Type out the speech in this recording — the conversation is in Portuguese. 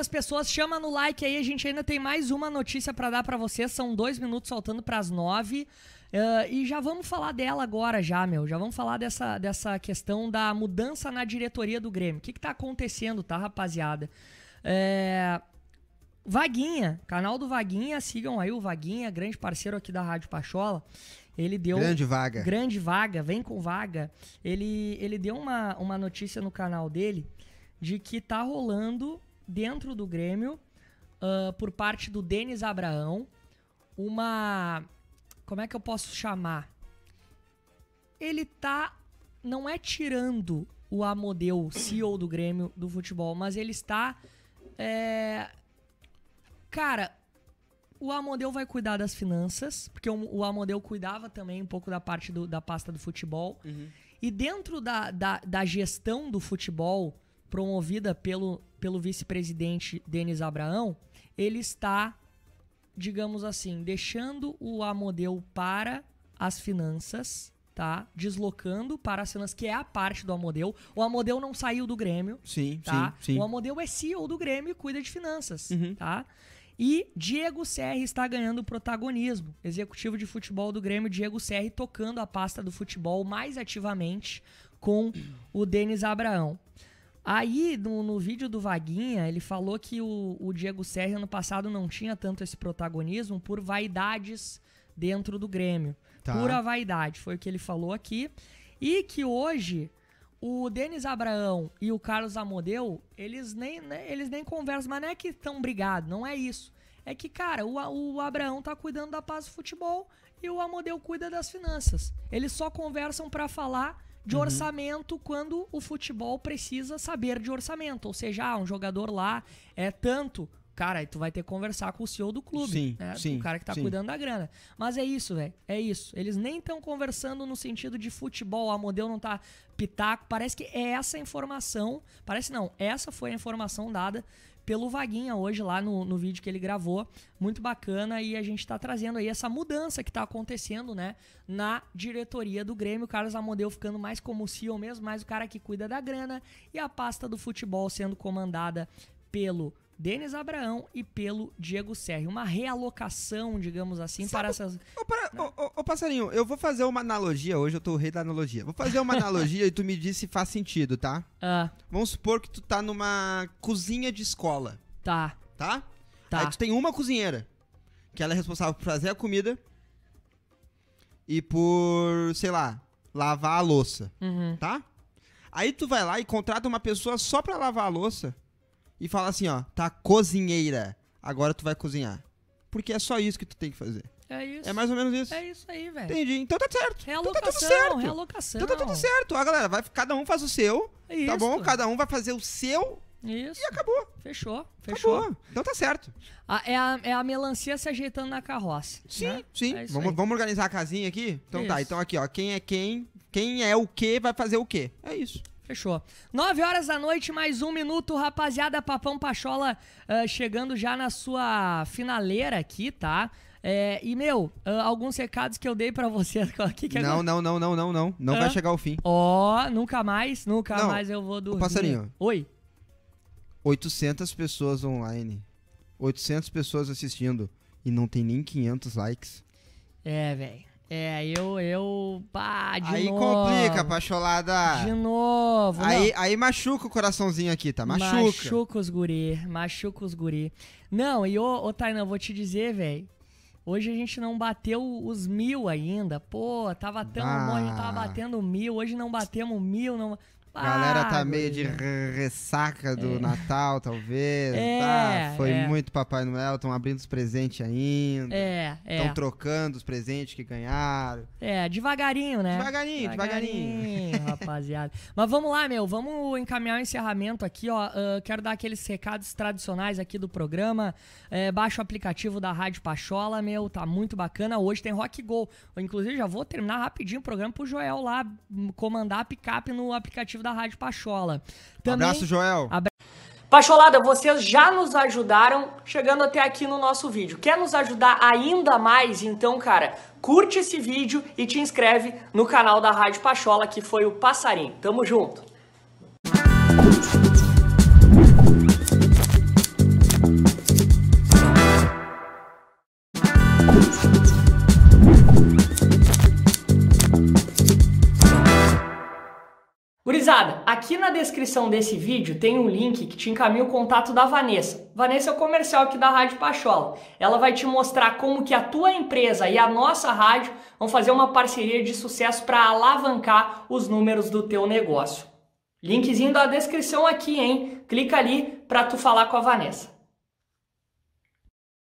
as pessoas, chama no like aí, a gente ainda tem mais uma notícia para dar para vocês, são dois minutos faltando para as nove, uh, e já vamos falar dela agora já, meu, já vamos falar dessa, dessa questão da mudança na diretoria do Grêmio, o que que tá acontecendo, tá, rapaziada? É... Vaguinha, canal do Vaguinha, sigam aí o Vaguinha, grande parceiro aqui da Rádio Pachola, ele deu. Grande vaga. Grande vaga, vem com vaga. Ele, ele deu uma, uma notícia no canal dele de que tá rolando dentro do Grêmio, uh, por parte do Denis Abraão, uma. Como é que eu posso chamar? Ele tá. Não é tirando o Amodeu, CEO do Grêmio do futebol, mas ele está. É, cara, o Amodeu vai cuidar das finanças, porque o Amodeu cuidava também um pouco da parte do, da pasta do futebol. Uhum. E dentro da, da, da, gestão do futebol, promovida pelo, pelo vice-presidente Denis Abraão, ele está, digamos assim, deixando o Amodeu para as finanças, tá? Deslocando para as finanças, que é a parte do Amodeu. O Amodeu não saiu do Grêmio. Sim, tá? sim, sim. O Amodeu é CEO do Grêmio e cuida de finanças, uhum. tá? Tá? E Diego Serri está ganhando protagonismo. Executivo de futebol do Grêmio, Diego Serri, tocando a pasta do futebol mais ativamente com o Denis Abraão. Aí, no, no, vídeo do Vaguinha, ele falou que o, o Diego Serri ano passado não tinha tanto esse protagonismo por vaidades dentro do Grêmio. Tá. Pura vaidade, foi o que ele falou aqui. E que hoje o Denis Abraão e o Carlos Amodeu, eles nem, né, eles nem conversam, mas não é que estão brigados, não é isso. É que, cara, o, o Abraão tá cuidando da paz do futebol e o Amodeu cuida das finanças. Eles só conversam para falar de uhum. orçamento quando o futebol precisa saber de orçamento. Ou seja, ah, um jogador lá é tanto, Cara, tu vai ter que conversar com o CEO do clube, sim, né? Sim, o cara que tá sim. cuidando da grana. Mas é isso, velho. É isso. Eles nem estão conversando no sentido de futebol, a ah, modelo não tá pitaco. Parece que é essa informação. Parece não, essa foi a informação dada pelo Vaguinha hoje lá no, no vídeo que ele gravou. Muito bacana e a gente está trazendo aí essa mudança que está acontecendo, né? Na diretoria do Grêmio, o Carlos Amodeu ficando mais como CEO mesmo, mais o cara que cuida da grana e a pasta do futebol sendo comandada pelo Denis Abraão e pelo Diego Serri. Uma realocação, digamos assim, Sabe, para essas. Ô, para, né? ô, ô, passarinho, eu vou fazer uma analogia hoje, eu tô o rei da analogia. Vou fazer uma analogia e tu me diz se faz sentido, tá? Ah. Vamos supor que tu tá numa cozinha de escola. Tá. Tá? Tá. Aí tu tem uma cozinheira, que ela é responsável por fazer a comida e por, sei lá, lavar a louça. Uhum. Tá? Aí tu vai lá e contrata uma pessoa só pra lavar a louça e fala assim, ó, tá cozinheira, agora tu vai cozinhar. Porque é só isso que tu tem que fazer. É isso. É mais ou menos isso. É isso aí, velho. Entendi. Então tá certo. Realocação, então tá tudo certo. realocação. Então tá tudo certo. A galera vai, cada um faz o seu, tá isso. tá bom? Cada um vai fazer o seu isso. E acabou. Fechou, fechou. Acabou. Então tá certo. A, é, a, é a melancia se ajeitando na carroça. Sim, né? sim. É vamos, vamos organizar a casinha aqui? Então tá, isso. tá, então aqui, ó. Quem é quem, quem é o que, vai fazer o que. É isso. Fechou. 9 horas da noite, mais um minuto, rapaziada. Papão Pachola uh, chegando já na sua finaleira aqui, tá? É, e, meu, uh, alguns recados que eu dei para você aqui que é não, agora... não, não, não, não, não. Não vai chegar ao fim. Ó, oh, nunca mais, nunca não. mais eu vou dormir. O passarinho. Oi. 800 pessoas online. 800 pessoas assistindo. E não tem nem 500 likes. É, velho. É, eu, eu, pá, de aí novo. Aí complica, pacholada. De novo. Aí, aí machuca o coraçãozinho aqui, tá? Machuca. Machuca os guri, machuca os guri. Não, e ô, ô Tainan, vou te dizer, velho. Hoje a gente não bateu os mil ainda. Pô, tava tão bom, a gente tava batendo mil. Hoje não batemos mil, não... A galera tá meio de ressaca do é. Natal, talvez. É, tá? Foi é. muito Papai Noel, estão abrindo os presentes ainda. É, Estão é. trocando os presentes que ganharam. É, devagarinho, né? Devagarinho, devagarinho. devagarinho rapaziada. Mas vamos lá, meu, vamos encaminhar o encerramento aqui, ó. Uh, quero dar aqueles recados tradicionais aqui do programa. Uh, baixa o aplicativo da Rádio Pachola, meu, tá muito bacana. Hoje tem Rock Go. inclusive, já vou terminar rapidinho o programa pro Joel lá hum, comandar a picape no aplicativo da Rádio Pachola. Também... Abraço, Joel. Abra... Pacholada, vocês já nos ajudaram chegando até aqui no nosso vídeo. Quer nos ajudar ainda mais? Então, cara, curte esse vídeo e te inscreve no canal da Rádio Pachola, que foi o Passarim. Tamo junto! Aqui na descrição desse vídeo tem um link que te encaminha o contato da Vanessa. Vanessa é o comercial aqui da Rádio Pachola. Ela vai te mostrar como que a tua empresa e a nossa rádio vão fazer uma parceria de sucesso para alavancar os números do teu negócio. Linkzinho da descrição aqui, hein? Clica ali para tu falar com a Vanessa.